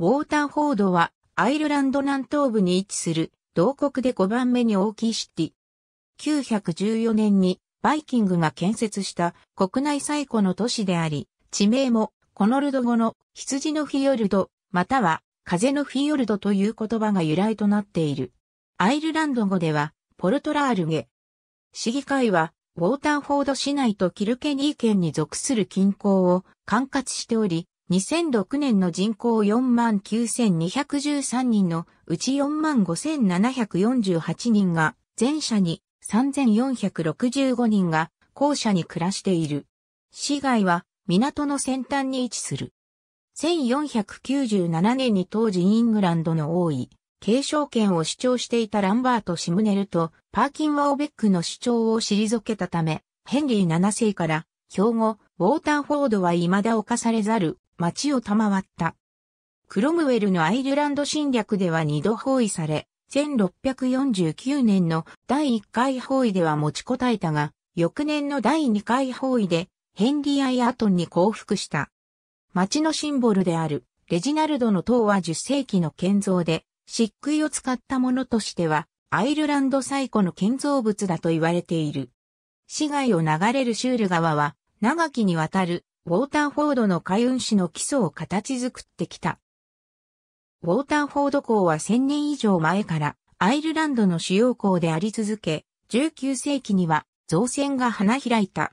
ウォーターフォードはアイルランド南東部に位置する同国で5番目に大きいシティ。914年にバイキングが建設した国内最古の都市であり、地名もコノルド語の羊のフィヨルド、または風のフィヨルドという言葉が由来となっている。アイルランド語ではポルトラールゲ。市議会はウォーターフォード市内とキルケニー県に属する近郊を管轄しており、2006年の人口49,213人のうち45,748人が前者に3,465人が後者に暮らしている。市街は港の先端に位置する。1497年に当時イングランドの王位、継承権を主張していたランバート・シムネルとパーキン・ワオベックの主張を退けたため、ヘンリー7世から、兵庫、ウォーターフォードは未だ侵されざる街を賜った。クロムウェルのアイルランド侵略では二度包囲され、1649年の第1回包囲では持ちこたえたが、翌年の第2回包囲でヘンリー・アイアトンに降伏した。町のシンボルであるレジナルドの塔は10世紀の建造で、漆喰を使ったものとしては、アイルランド最古の建造物だと言われている。市街を流れるシュール川は、長きにわたるウォーターフォードの海運史の基礎を形作ってきた。ウォーターフォード港は1000年以上前からアイルランドの主要港であり続け、19世紀には造船が花開いた。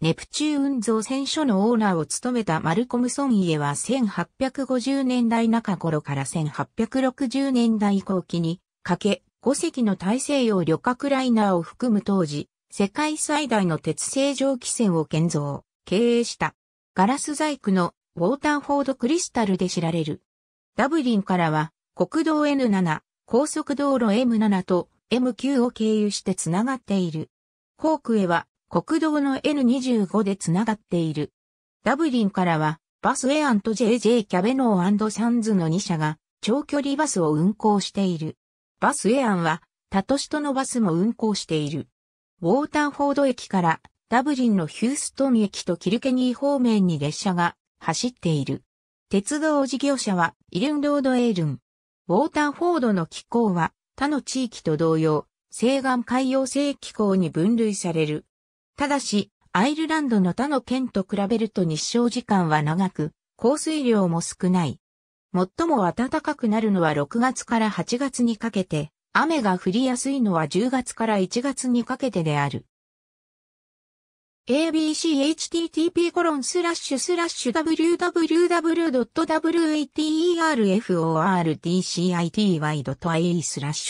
ネプチューン造船所のオーナーを務めたマルコム・ソンイエは1850年代中頃から1860年代後期にかけ、5隻の大西洋旅客ライナーを含む当時、世界最大の鉄製蒸気船を建造。経営した。ガラス細工のウォーターフォードクリスタルで知られる。ダブリンからは国道 N7、高速道路 M7 と M9 を経由してつながっている。ホークへは国道の N25 でつながっている。ダブリンからはバスエアンと JJ キャベノーサンズの2社が長距離バスを運行している。バスエアンは他都市とのバスも運行している。ウォーターフォード駅からダブリンのヒューストン駅とキルケニー方面に列車が走っている。鉄道事業者はイルンロードエールン。ウォーターフォードの気候は他の地域と同様、西岸海洋性気候に分類される。ただし、アイルランドの他の県と比べると日照時間は長く、降水量も少ない。最も暖かくなるのは6月から8月にかけて、雨が降りやすいのは10月から1月にかけてである。abchttp://www.waterfordtcy.ie コロンススララッッシシュュスラッシ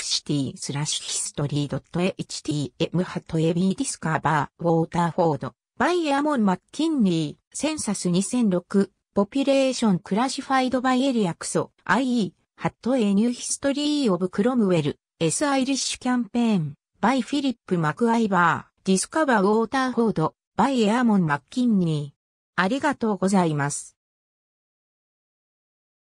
ュシティスラッシュヒストリー .htm ハットエビディスカバーウォーターフォードバイエアモン・マッキンリーセンサス2006ポピュレーションクラシファイドバイエリアクソ IE ハットエニューヒストリーオブクロムウェルエスアイリッシュキャンペーンバイフィリップ・マクアイバーディスカバーウォーターフォードバイエアモン・マッキンニー。ありがとうございます。